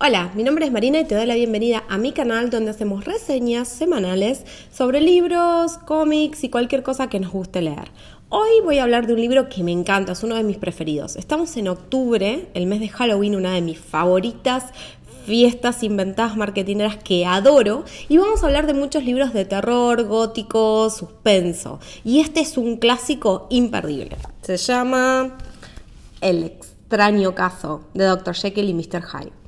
Hola, mi nombre es Marina y te doy la bienvenida a mi canal donde hacemos reseñas semanales sobre libros, cómics y cualquier cosa que nos guste leer. Hoy voy a hablar de un libro que me encanta, es uno de mis preferidos. Estamos en octubre, el mes de Halloween, una de mis favoritas fiestas inventadas marketineras que adoro y vamos a hablar de muchos libros de terror, gótico, suspenso. Y este es un clásico imperdible. Se llama El extraño caso de Dr. Jekyll y Mr. Hyde.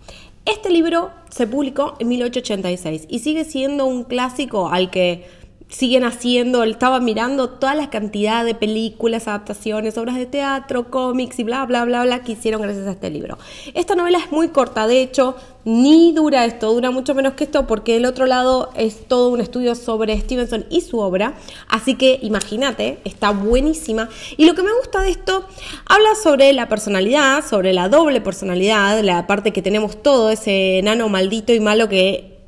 Este libro se publicó en 1886 y sigue siendo un clásico al que siguen haciendo, estaba mirando toda la cantidad de películas, adaptaciones, obras de teatro, cómics y bla, bla, bla, bla que hicieron gracias a este libro. Esta novela es muy corta, de hecho, ni dura esto, dura mucho menos que esto, porque el otro lado es todo un estudio sobre Stevenson y su obra. Así que imagínate, está buenísima. Y lo que me gusta de esto, habla sobre la personalidad, sobre la doble personalidad, la parte que tenemos todo, ese enano maldito y malo que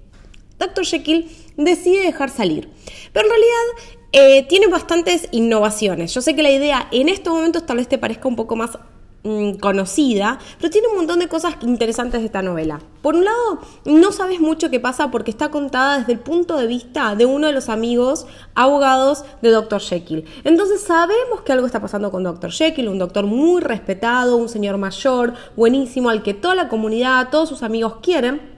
Dr. Jekyll decide dejar salir. Pero en realidad eh, tiene bastantes innovaciones. Yo sé que la idea en estos momentos tal vez te parezca un poco más Mm, conocida, pero tiene un montón de cosas interesantes de esta novela. Por un lado, no sabes mucho qué pasa porque está contada desde el punto de vista de uno de los amigos abogados de Dr. Jekyll. Entonces sabemos que algo está pasando con Dr. Jekyll, un doctor muy respetado, un señor mayor, buenísimo, al que toda la comunidad, todos sus amigos quieren.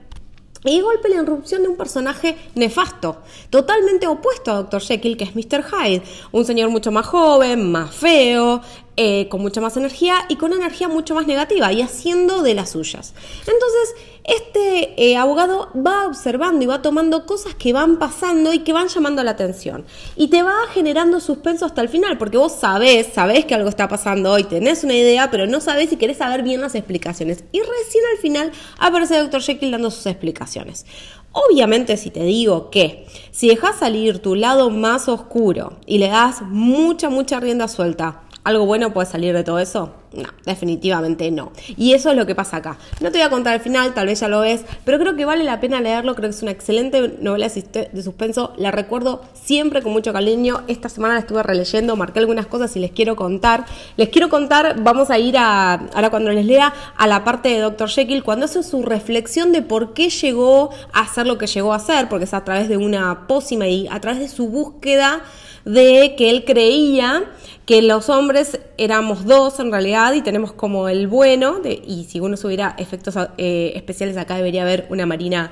Y golpe la irrupción de un personaje nefasto, totalmente opuesto a Dr. Jekyll, que es Mr. Hyde, un señor mucho más joven, más feo, eh, con mucha más energía y con energía mucho más negativa y haciendo de las suyas. Entonces, este eh, abogado va observando y va tomando cosas que van pasando y que van llamando la atención. Y te va generando suspenso hasta el final, porque vos sabés, sabés que algo está pasando hoy, tenés una idea, pero no sabés si querés saber bien las explicaciones. Y recién al final aparece el doctor Jekyll dando sus explicaciones. Obviamente si te digo que si dejas salir tu lado más oscuro y le das mucha, mucha rienda suelta, ¿Algo bueno puede salir de todo eso? No, definitivamente no. Y eso es lo que pasa acá. No te voy a contar el final, tal vez ya lo ves, pero creo que vale la pena leerlo. Creo que es una excelente novela de suspenso. La recuerdo siempre con mucho cariño. Esta semana la estuve releyendo, marqué algunas cosas y les quiero contar. Les quiero contar, vamos a ir a, ahora cuando les lea, a la parte de Dr. Jekyll, cuando hace su reflexión de por qué llegó a hacer lo que llegó a hacer, porque es a través de una pócima y a través de su búsqueda de que él creía que los hombres éramos dos en realidad y tenemos como el bueno, y si uno subiera efectos eh, especiales acá debería haber una Marina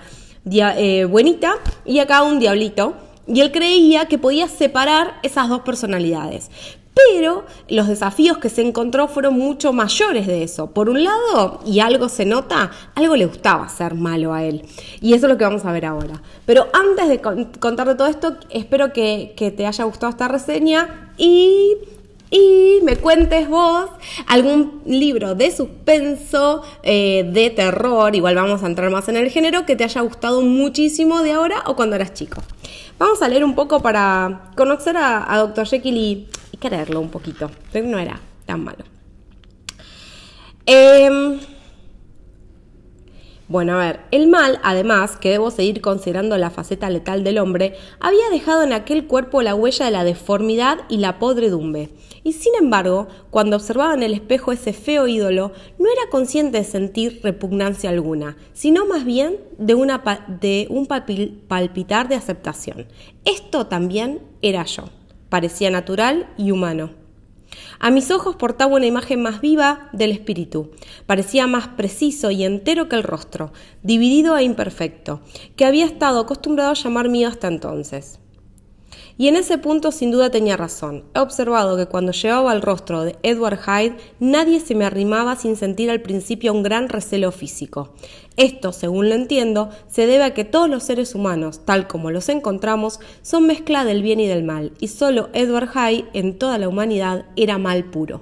eh, buenita y acá un diablito. Y él creía que podía separar esas dos personalidades. Pero los desafíos que se encontró fueron mucho mayores de eso. Por un lado, y algo se nota, algo le gustaba ser malo a él. Y eso es lo que vamos a ver ahora. Pero antes de contarte todo esto, espero que te haya gustado esta reseña y y me cuentes vos algún libro de suspenso, eh, de terror, igual vamos a entrar más en el género, que te haya gustado muchísimo de ahora o cuando eras chico. Vamos a leer un poco para conocer a, Dr. Jekyll y, creerlo quererlo un poquito, pero no era tan malo. Eh, bueno, a ver, el mal, además, que debo seguir considerando la faceta letal del hombre, había dejado en aquel cuerpo la huella de la deformidad y la podredumbre. Y sin embargo, cuando observaba en el espejo ese feo ídolo, no era consciente de sentir repugnancia alguna, sino más bien de, una de un palpitar de aceptación. Esto también era yo. Parecía natural y humano. A mis ojos portaba una imagen más viva del espíritu. Parecía más preciso y entero que el rostro, dividido e imperfecto, que había estado acostumbrado a llamar mío hasta entonces. Y en ese punto sin duda tenía razón. He observado que cuando llevaba el rostro de Edward Hyde, nadie se me arrimaba sin sentir al principio un gran recelo físico. Esto, según lo entiendo, se debe a que todos los seres humanos, tal como los encontramos, son mezcla del bien y del mal, y solo Edward Hyde en toda la humanidad era mal puro.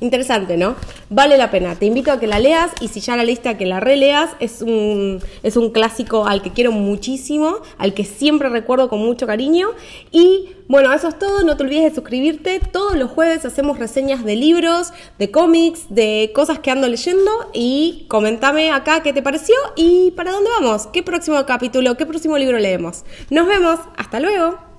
Interesante, ¿no? Vale la pena. Te invito a que la leas y si ya la leíste, a que la releas. Es un, es un clásico al que quiero muchísimo, al que siempre recuerdo con mucho cariño. Y bueno, eso es todo. No te olvides de suscribirte. Todos los jueves hacemos reseñas de libros, de cómics, de cosas que ando leyendo. Y comentame acá qué te pareció y para dónde vamos. ¿Qué próximo capítulo, qué próximo libro leemos? Nos vemos. Hasta luego.